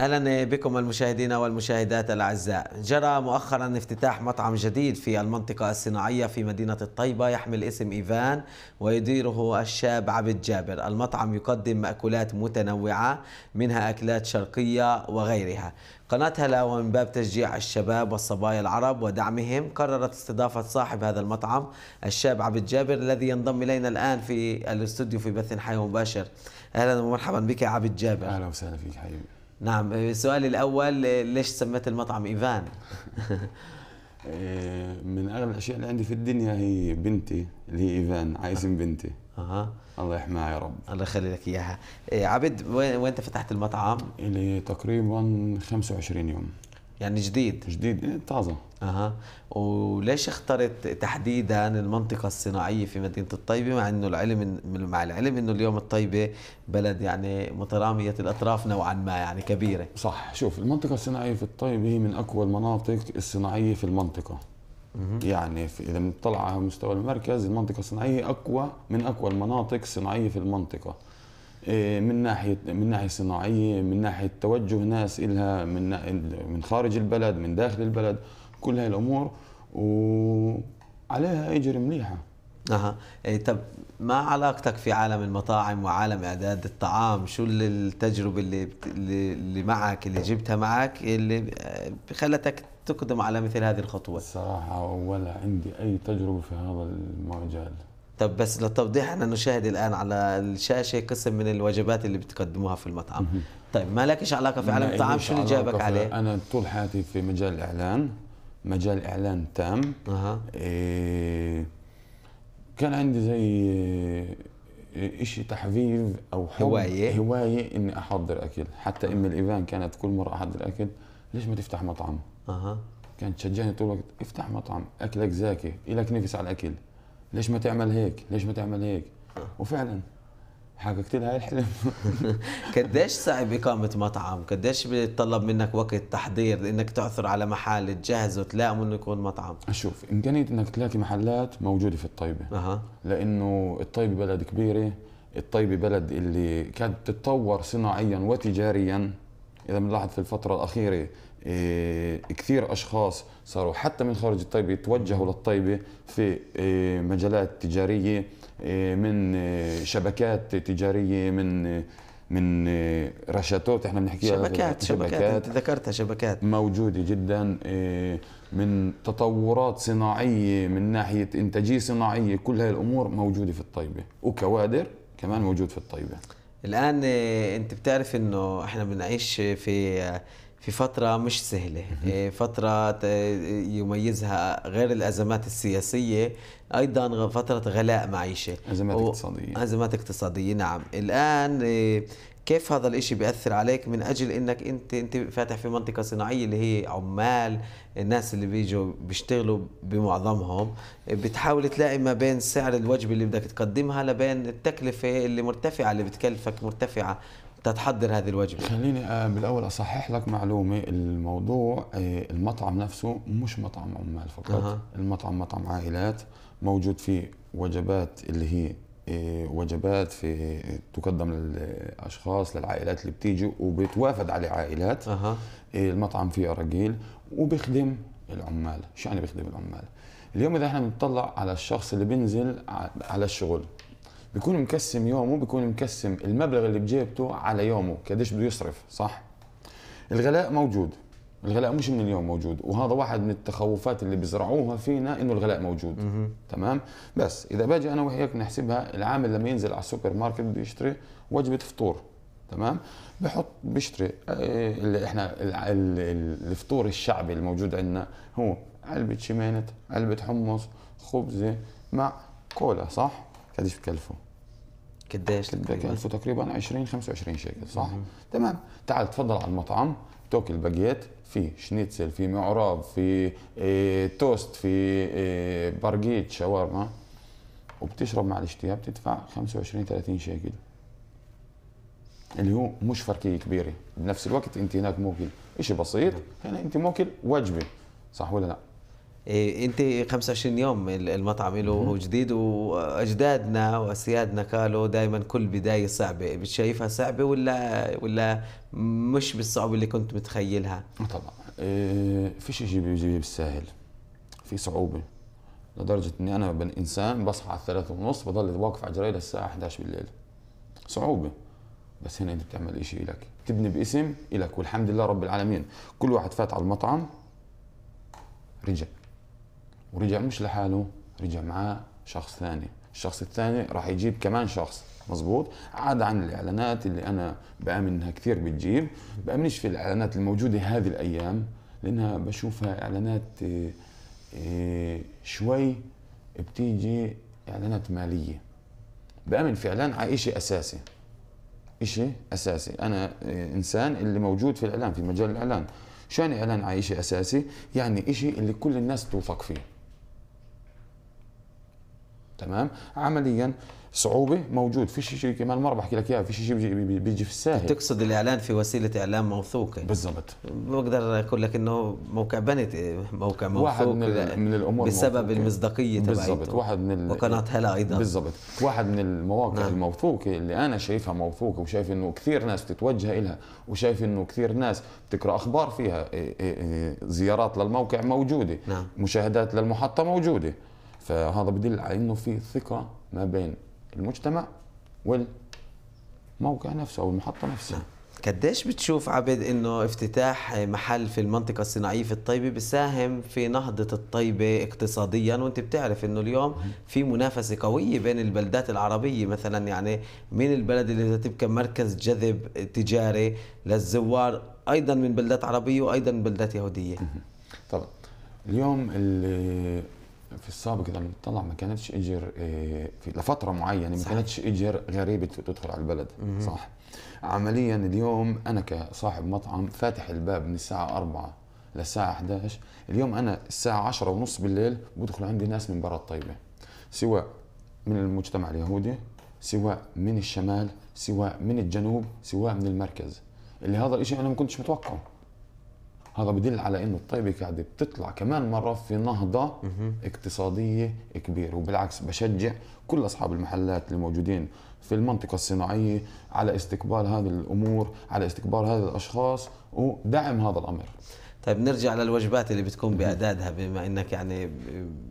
اهلا بكم المشاهدين والمشاهدات الاعزاء جرى مؤخرا افتتاح مطعم جديد في المنطقه الصناعيه في مدينه الطيبه يحمل اسم ايفان ويديره الشاب عبد جابر المطعم يقدم ماكولات متنوعه منها اكلات شرقيه وغيرها قناة هلا ومن باب تشجيع الشباب والصبايا العرب ودعمهم قررت استضافة صاحب هذا المطعم الشاب عبد جابر الذي ينضم إلينا الآن في الاستوديو في بث حي مباشر أهلا ومرحبا بك يا عبد جابر أهلا وسهلا فيك حبيبي نعم السؤال آه، الأول آه، ليش سميت المطعم إيفان؟ آه، من أغلى الأشياء اللي عندي في الدنيا هي بنتي اللي هي إيفان عايزين بنتي أه. الله يحميها يا رب الله يخلي لك إياها عبد وين انت فتحت المطعم؟ اللي تقريبا 25 يوم يعني جديد جديد طازه اها وليش اخترت تحديدا المنطقه الصناعيه في مدينه الطيبه مع انه العلم مع العلم انه اليوم الطيبه بلد يعني متراميه الاطراف نوعا ما يعني كبيره صح شوف المنطقه الصناعيه في الطيبه هي من اقوى المناطق الصناعيه في المنطقه يعني في اذا بنطلع على مستوى المركز المنطقه الصناعيه اقوى من اقوى المناطق الصناعيه في المنطقه إيه، من ناحيه من ناحيه صناعيه من ناحيه توجه ناس إلها من من خارج البلد من داخل البلد كل هاي الامور وعليها اجر مليحه اها إيه طب ما علاقتك في عالم المطاعم وعالم اعداد الطعام شو التجربه اللي اللي معك اللي جبتها معك اللي خلتك تقدم على مثل هذه الخطوه الصراحه ولا عندي اي تجربه في هذا المجال طب بس للتوضيح احنا نشاهد الان على الشاشه قسم من الوجبات اللي بتقدموها في المطعم طيب ما لكش علاقه في عالم الطعام شو اللي جابك عليه انا طول حياتي في مجال الاعلان مجال اعلان تام أه. إيه كان عندي زي إيه، شيء تحفيز او هوايه هوايه اني احضر اكل حتى ام الايفان كانت كل مره احضر اكل ليش ما تفتح مطعم اها كانت تشجعني طول الوقت افتح مطعم اكلك زاكي الك نفس على الاكل ليش ما تعمل هيك ليش ما تعمل هيك وفعلا حققت لها الحلم قديش صعب إقامة مطعم قديش بيتطلب منك وقت تحضير إنك تعثر على محل تجهزه تلاقمه إنه يكون مطعم شوف إمكانية إنك تلاقي محلات موجودة في الطيبة أه. لأنه الطيبة بلد كبيرة الطيبة بلد اللي كانت تتطور صناعيا وتجاريا إذا بنلاحظ في الفترة الأخيرة إيه، كثير اشخاص صاروا حتى من خارج الطيبه يتوجهوا للطيبه في إيه، مجالات تجاريه إيه، من شبكات تجاريه من من رشاتوت احنا بنحكيها شبكات, شبكات شبكات ذكرتها شبكات موجوده جدا من تطورات صناعيه من ناحيه انتاجيه صناعيه كل هاي الامور موجوده في الطيبه وكوادر كمان موجود في الطيبه الان انت بتعرف انه احنا بنعيش في في فترة مش سهلة إيه، فترة يميزها غير الأزمات السياسية أيضا فترة غلاء معيشة أزمات و... اقتصادية أزمات اقتصادية نعم الآن إيه، كيف هذا الإشي بيأثر عليك من أجل أنك أنت أنت فاتح في منطقة صناعية اللي هي عمال الناس اللي بيجوا بيشتغلوا بمعظمهم إيه، بتحاول تلاقي ما بين سعر الوجبة اللي بدك تقدمها لبين التكلفة اللي مرتفعة اللي بتكلفك مرتفعة تتحضر هذه الوجبه خليني آه، بالاول اصحح لك معلومه الموضوع آه، المطعم نفسه مش مطعم عمال فقط أه. المطعم مطعم عائلات موجود فيه وجبات اللي هي آه، وجبات في تقدم للاشخاص للعائلات اللي بتيجي وبتوافد عليه عائلات أه. المطعم فيه رجيل وبيخدم العمال شو يعني بيخدم العمال اليوم اذا احنا بنطلع على الشخص اللي بينزل على الشغل بيكون مكسم يومه بيكون مكسم المبلغ اللي بجيبته على يومه قديش بده يصرف صح الغلاء موجود الغلاء مش من اليوم موجود وهذا واحد من التخوفات اللي بزرعوها فينا انه الغلاء موجود تمام بس اذا باجي انا وياك نحسبها العامل لما ينزل على السوبر ماركت بده يشتري وجبه فطور تمام بحط بيشتري آه، اللي احنا الفطور الشعبي الموجود عندنا هو علبه شمينت علبه حمص خبزه مع كولا صح قديش بتكلفه قديش بتكلفه تقريبا 20 25 شيكل صح؟ مم. تمام تعال تفضل على المطعم تاكل باجيت في شنيتسل في معراب في إيه توست في إيه برجيت شاورما وبتشرب مع الاشتياق بتدفع 25 30 شيكل اللي هو مش فرقيه كبيره بنفس الوقت انت هناك موكل شيء بسيط هنا نعم. يعني انت موكل وجبه صح ولا لا إيه انت 25 يوم المطعم له جديد واجدادنا واسيادنا قالوا دائما كل بدايه صعبه بتشايفها صعبه ولا ولا مش بالصعوبه اللي كنت متخيلها طبعا إيه في شيء بيجي بالساهل في صعوبه لدرجه اني انا بن انسان بصحى على الثلاثة ونص بضل واقف على الجرايد الساعه 11 بالليل صعوبه بس هنا انت بتعمل شيء لك تبني باسم لك والحمد لله رب العالمين كل واحد فات على المطعم رجع ورجع مش لحاله رجع معاه شخص ثاني الشخص الثاني راح يجيب كمان شخص مزبوط عاد عن الاعلانات اللي انا بامن انها كثير بتجيب بامنش في الاعلانات الموجوده هذه الايام لانها بشوفها اعلانات آه، آه، شوي بتيجي اعلانات ماليه بامن في اعلان على شيء اساسي شيء اساسي انا آه، انسان اللي موجود في الاعلان في مجال الاعلان شو يعني اعلان على شيء اساسي يعني شيء اللي كل الناس توثق فيه تمام عمليا صعوبه موجود في شيء كمان مره بحكي لك اياها في شيء بيجي في الساهل تقصد الاعلان في وسيله اعلام موثوقه بالضبط بقدر اقول لك انه موقع بنت موقع موثوق واحد من, من الامور بسبب موثوقة. المصداقيه تبعته بالضبط واحد من وقناه هلا ايضا بالضبط واحد من المواقع نعم. الموثوقه اللي انا شايفها موثوقه وشايف انه كثير ناس بتتوجه لها وشايف انه كثير ناس بتقرا اخبار فيها إيه، إيه، إيه، زيارات للموقع موجوده نعم. مشاهدات للمحطه موجوده فهذا بدل على انه في ثقه ما بين المجتمع والموقع نفسه او المحطه نفسها نعم. قديش بتشوف عبد انه افتتاح محل في المنطقه الصناعيه في الطيبه بيساهم في نهضه الطيبه اقتصاديا وانت بتعرف انه اليوم في منافسه قويه بين البلدات العربيه مثلا يعني من البلد اللي تبقى مركز جذب تجاري للزوار ايضا من بلدات عربيه وايضا من بلدات يهوديه طبعا اليوم اللي في السابق لما طلع ما كانتش اجر آه، في لفتره معينه ما كانتش اجر غريبه تدخل على البلد مم. صح عمليا اليوم انا كصاحب مطعم فاتح الباب من الساعه 4 للساعه 11 اليوم انا الساعه 10 ونص بالليل بدخل عندي ناس من برا الطيبه سواء من المجتمع اليهودي سواء من الشمال سواء من الجنوب سواء من المركز اللي هذا الشيء انا ما كنتش متوقعه هذا بدل على انه الطيبه قاعده بتطلع كمان مره في نهضه اقتصاديه كبيره وبالعكس بشجع كل اصحاب المحلات الموجودين في المنطقه الصناعيه على استقبال هذه الامور على استقبال هذه الاشخاص ودعم هذا الامر طيب نرجع للوجبات اللي بتكون باعدادها بما انك يعني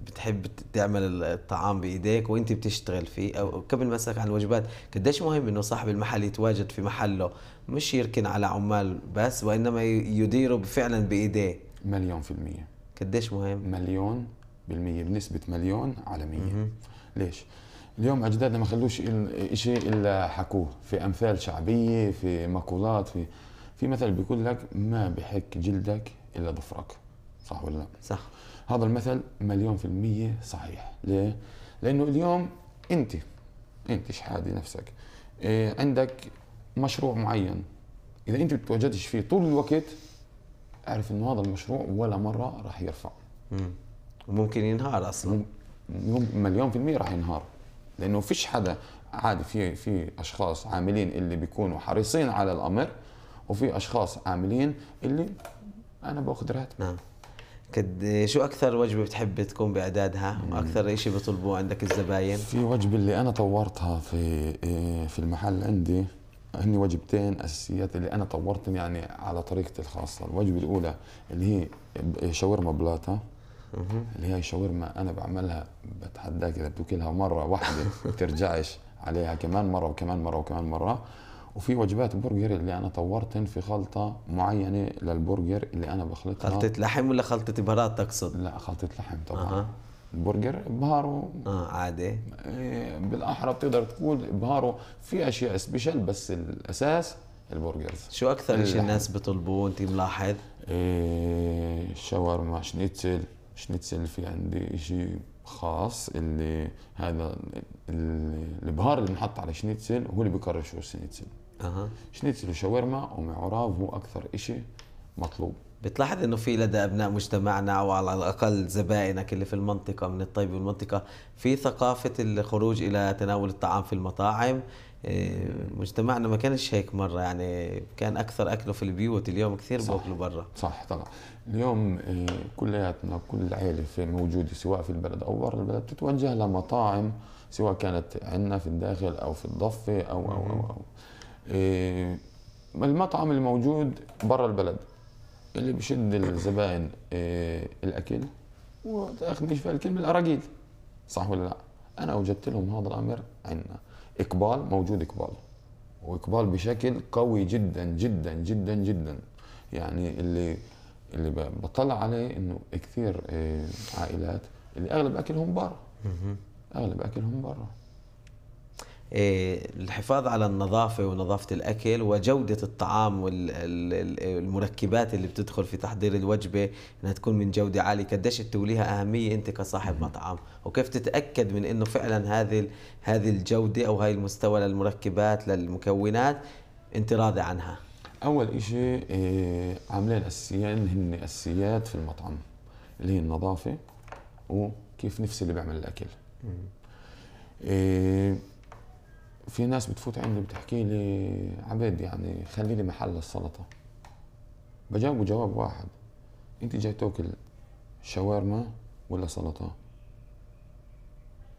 بتحب تعمل الطعام بايديك وانت بتشتغل فيه او قبل ما اسالك عن الوجبات قديش مهم انه صاحب المحل يتواجد في محله مش يركن على عمال بس وانما يديره فعلا بايديه مليون في المية قديش مهم؟ مليون بالمية بنسبة مليون على مية ليش؟ اليوم اجدادنا ما خلوش شيء الا حكوه في امثال شعبيه في مقولات في في مثل بيقول لك ما بحك جلدك إلا ظفرك صح ولا لا؟ صح هذا المثل مليون في المية صحيح ليه؟ لأنه اليوم أنت أنت شحادي نفسك إيه عندك مشروع معين إذا أنت بتواجدش فيه طول الوقت اعرف إنه هذا المشروع ولا مرة راح يرفع مم. وممكن ينهار أصلا مليون في المية راح ينهار لأنه فيش حدا عادي في في أشخاص عاملين اللي بيكونوا حريصين على الأمر وفي أشخاص عاملين اللي انا باخذ راتب نعم قد شو اكثر وجبه بتحب تكون باعدادها واكثر شيء بيطلبوه عندك الزباين في وجبه اللي انا طورتها في إيه، في المحل عندي هن وجبتين اساسيات اللي انا طورتهم يعني على طريقتي الخاصه الوجبه الاولى اللي هي شاورما بلاطه اللي هي شاورما انا بعملها بتحداك اذا بتاكلها مره واحده بترجعش عليها كمان مره وكمان مره وكمان مره وفي وجبات برجر اللي انا طورتن في خلطه معينه للبرجر اللي انا بخلطها خلطه لحم ولا خلطه بهارات تقصد؟ لا خلطه لحم طبعا أه. البرجر بهاره اه عادي إيه، بالاحرى بتقدر تقول بهاره في اشياء سبيشال بس الاساس البرجرز شو اكثر شيء الناس بيطلبوه انت ملاحظ؟ إيه شاورما شنيتسل شنيتسل في عندي شيء خاص اللي هذا البهار اللي بنحط على شنيتسل هو اللي بيكرر شو الشنيتسل اها شنيتزل وشاورما ومعراب هو اكثر شيء مطلوب بتلاحظ انه في لدى ابناء مجتمعنا او على الاقل زبائنك اللي في المنطقه من الطيب والمنطقه في ثقافه الخروج الى تناول الطعام في المطاعم إيه، مجتمعنا ما كانش هيك مره يعني كان اكثر اكله في البيوت اليوم كثير باكلوا برا صح طبعا اليوم إيه، كلياتنا كل عائله في موجوده سواء في البلد او برا البلد بتتوجه لمطاعم سواء كانت عندنا في الداخل او في الضفه او او او, أو. إيه، المطعم الموجود برا البلد اللي بشد الزباين إيه، الاكل مش في الكلمه الاراجيل صح ولا لا؟ انا اوجدت لهم هذا الامر عندنا اقبال موجود اقبال واقبال بشكل قوي جدا جدا جدا جدا يعني اللي اللي بطلع عليه انه كثير إيه، عائلات اللي اغلب اكلهم برا اغلب اكلهم برا إيه، الحفاظ على النظافة ونظافة الأكل وجودة الطعام والمركبات اللي بتدخل في تحضير الوجبة أنها تكون من جودة عالية قديش توليها أهمية أنت كصاحب مطعم وكيف تتأكد من أنه فعلا هذه هذه الجودة أو هاي المستوى للمركبات للمكونات أنت راضي عنها أول شيء إيه، عاملين أساسيين هن أساسيات في المطعم اللي هي النظافة وكيف نفسي اللي بعمل الأكل في ناس بتفوت عندي بتحكي لي عبيد يعني خلي لي محل السلطه بجاوبه جواب واحد انت جاي تاكل شاورما ولا سلطه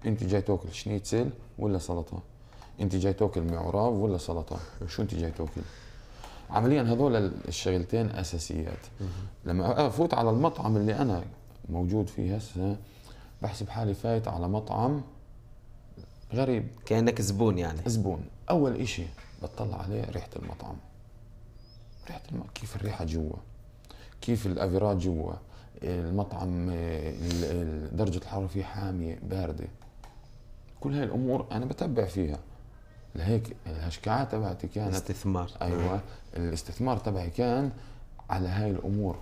انت جاي تاكل شنيتسل ولا سلطه انت جاي تاكل معراب ولا سلطه شو انت جاي تاكل عمليا هذول الشغلتين اساسيات لما افوت على المطعم اللي انا موجود فيه هسه بحسب حالي فايت على مطعم غريب كانك زبون يعني زبون اول إشي بتطلع عليه ريحه المطعم ريحه الم... كيف الريحه جوا كيف الافيرات جوا المطعم درجه الحراره فيه حاميه بارده كل هاي الامور انا بتبع فيها لهيك الهشكعات تبعتي كانت الاستثمار ايوه الاستثمار تبعي كان على هاي الامور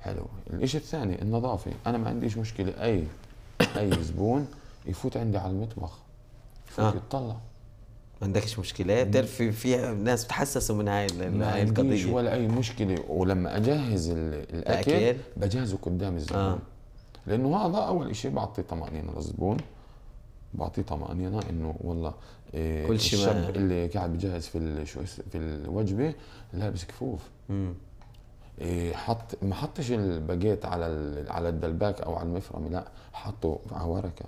حلو الاشي الثاني النظافه انا ما عنديش مشكله اي اي زبون يفوت عندي على المطبخ آه. يطلع ما عندكش مشكله بتعرف في, في ناس بتحسسوا من هاي القضيه ما عنديش ولا اي مشكله ولما اجهز الاكل, بجهزه قدام الزبون آه. لانه هذا اول شيء بعطي طمانينه للزبون بعطيه طمانينه انه والله إيه كل شيء الشاب اللي قاعد بجهز في في الوجبه لابس كفوف امم إيه حط ما حطش الباجيت على على الدلباك او على المفرمه لا حطه على ورقه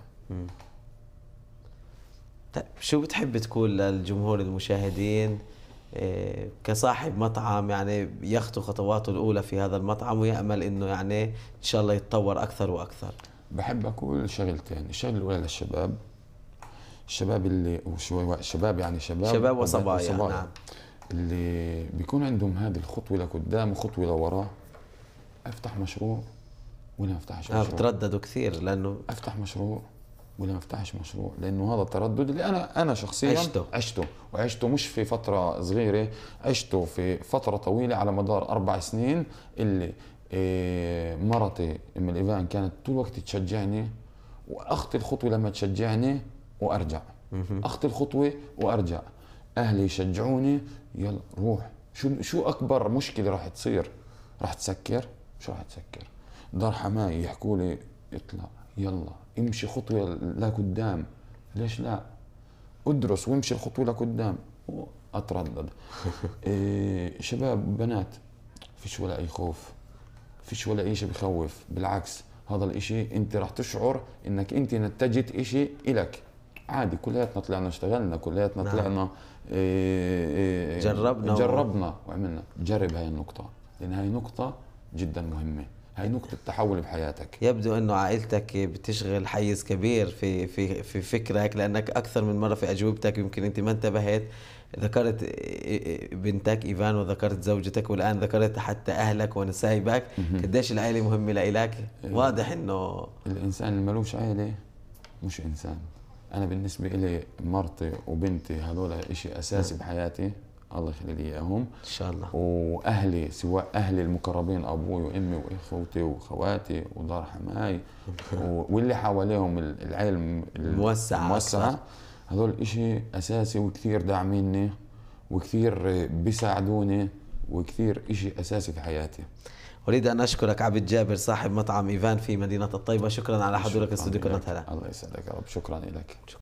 طيب شو بتحب تقول للجمهور المشاهدين آه، كصاحب مطعم يعني يخطو خطواته الأولى في هذا المطعم ويأمل أنه يعني إن شاء الله يتطور أكثر وأكثر بحب أقول شغلتين الشغلة الأولى للشباب الشباب اللي وشوي شباب يعني شباب شباب وصبايا نعم اللي بيكون عندهم هذه الخطوة لقدام وخطوة لورا أفتح مشروع ولا أفتحش آه، مشروع آه بترددوا كثير لأنه أفتح مشروع ولا ما افتحش مشروع لانه هذا التردد اللي انا انا شخصيا عشته عشته وعشته مش في فتره صغيره عشته في فتره طويله على مدار اربع سنين اللي آه، مرتي ام الايفان كانت طول الوقت تشجعني واخطي الخطوه لما تشجعني وارجع اخطي الخطوه وارجع اهلي يشجعوني يلا روح شو شو اكبر مشكله راح تصير راح تسكر شو راح تسكر دار حماي يحكوا لي اطلع يلا امشي خطوه لقدام ليش لا ادرس وامشي الخطوه لقدام اتردد إيه شباب بنات فيش ولا اي خوف فيش ولا اي شيء بخوف بالعكس هذا الاشي انت راح تشعر انك انت نتجت اشي الك عادي كلياتنا طلعنا اشتغلنا كلياتنا نعم. طلعنا إيه, إيه،, إيه، جربنا جربنا وعملنا جرب هاي النقطة لأن هاي نقطة جدا مهمة هي نقطة تحول بحياتك يبدو أنه عائلتك بتشغل حيز كبير في في في فكرك لأنك أكثر من مرة في أجوبتك يمكن أنت ما انتبهت ذكرت بنتك إيفان وذكرت زوجتك والآن ذكرت حتى أهلك ونسايبك قديش العائلة مهمة لإلك واضح أنه الإنسان اللي ملوش عائلة مش إنسان أنا بالنسبة إلي مرتي وبنتي هذول إشي أساسي نعم. بحياتي الله يخلي لي اياهم ان شاء الله واهلي سواء اهلي المقربين ابوي وامي واخوتي واخواتي ودار حماي واللي حواليهم العائله الموسعه الموسعه هذول شيء اساسي وكثير داعميني وكثير بيساعدوني وكثير شيء اساسي في حياتي اريد ان اشكرك عبد جابر صاحب مطعم ايفان في مدينه الطيبه شكرا على حضورك استوديو قناه هلا الله يسعدك يا رب شكرا لك شكرا.